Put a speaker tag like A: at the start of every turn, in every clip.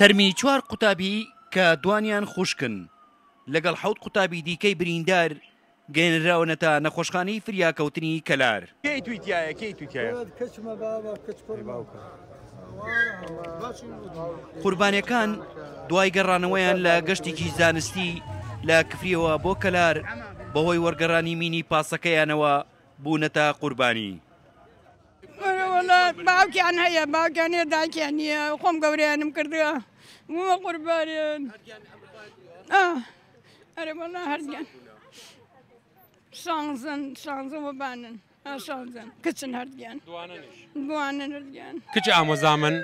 A: تەرمی چوار قوتابی کە دوانیان خوشکن لەگەڵ حوت قوتابی دیکەی بریندار گەێنراونە تا نەخۆشخانەی فریاکەوتنی کەلار قوربانەکان دوای گەڕانەوەیان لە گەشتێکی زانستی لە کفریەوە بۆ کەلار بەهۆی وەرگەڕانی مینی پاسەکەیانەوە بوونەتە قوربانی.
B: باوکیان هەیە باوکانێ داکیانە خۆم گەورەیانم مو ومە اه ئەرە والله هەرگیان شانزن وبانن اه شانزن كتشن هەردیان دوانن هەردیان
C: کچ ئامۆزامن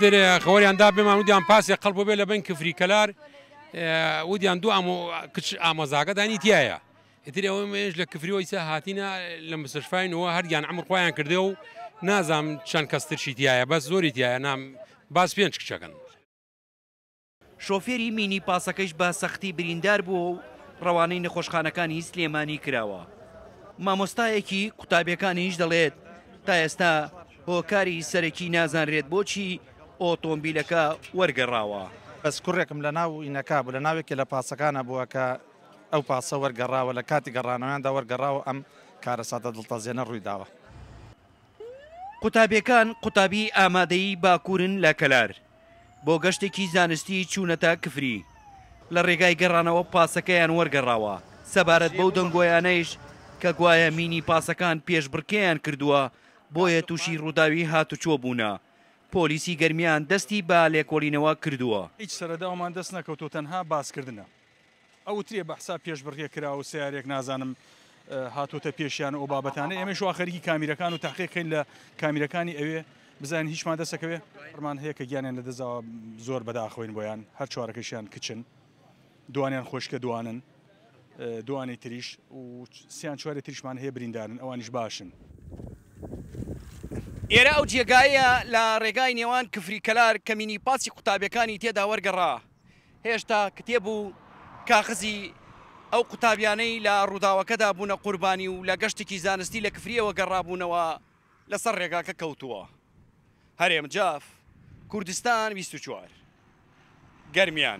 C: درێ آه، خەوەریاندا بێمان ودیان پاسێ قەڵبۆ بێ لە بن کفری کەلار آه، ودیان دوو کچ ئامۆزاگە دانی تایە ئتر ئەوەمێش آه، لە کفریەوەی سا هاتیە لە مسشفاینەوە هەردیان ئەمە خۆیان کردێ كردو نازام چەند کەسترشی دیایە بەس زۆری دیایە نام باس پێنج کچەکەن. شۆفێری مینی پاسەکەیش
A: بە سەختی بریندار بووە و ڕەوانەی نەخۆشخانەکانی سلێمانی کراوە. مامۆستایەکی قوتابیەکانیش دەڵێت تا ئێستا هۆکاری سەرەکی نازانرێت بۆچی ئۆتۆمبیلەکە وەرگەڕاوە. بەس کوڕێکم لە ناو ئینەکە بوو لە ناوێکی لە پاسەکانە بووە کە ئەو پاسە وەرگەڕاوە لە کاتی گەڕانەوەیاندا وەرگەڕاوە ئەم کارەساتە دڵتەزیێنە ڕوویداوە. قوتابیەکان قوتابی ئامادەی باکوورن لە کەلار بۆ گەشتێکی زانستی چوونەتە کفری لە ڕێگای گەڕانەوە پاسەکەیان وەرگەڕاوە سەبارەت بەو دەنگۆیانەیش کە گوایە مینی پاسەکان پێش بڕکەیان کردووە بۆیە تووشی ڕووداوی هاتوچۆ بوونە پۆلیسی گەرمیان دەستی بە لێکۆڵینەوە کردووە
D: هیچ سەرداوامان دەست نەکەوتو تەنها باسکردنە ئەو ترێ بەحسا پێش بڕێ کرا و سیارێک نازانم هاتوتە پێشیان ئەو بابەتانە ئێمەش واخەرکی کامیرەکان و تاقیقین لە کامیرەکانی ئەوێ بزانین هیچمان دەسەکەوێ فەرمان هەیە کە گیانیان لە دەزاوە زۆر بەداخۆین بۆیان هەر چوارەکەشیان کچن دوانیان خۆشکە دوانن دوانی تریش و سیان چوارە تریشمان هەیە بریندارن ئەوانیش باشن.
A: ئێرە ئەو جێگایە لە ڕێگای نێوان کفریکەلار کەمینی پاسی قوتابەکانی تێدا وەرگەڕا هێشتا کتێب و کاخزی ئەو قوتابیانەی لە ڕووداوەکەدا بوونە قوربانی و لە گەشتێکی زانستی لە کفریەوە گەڕابوونەوە لەسەر ڕێگاکە کەوتووە هەرێم جاف کوردستان 24 گەرمیان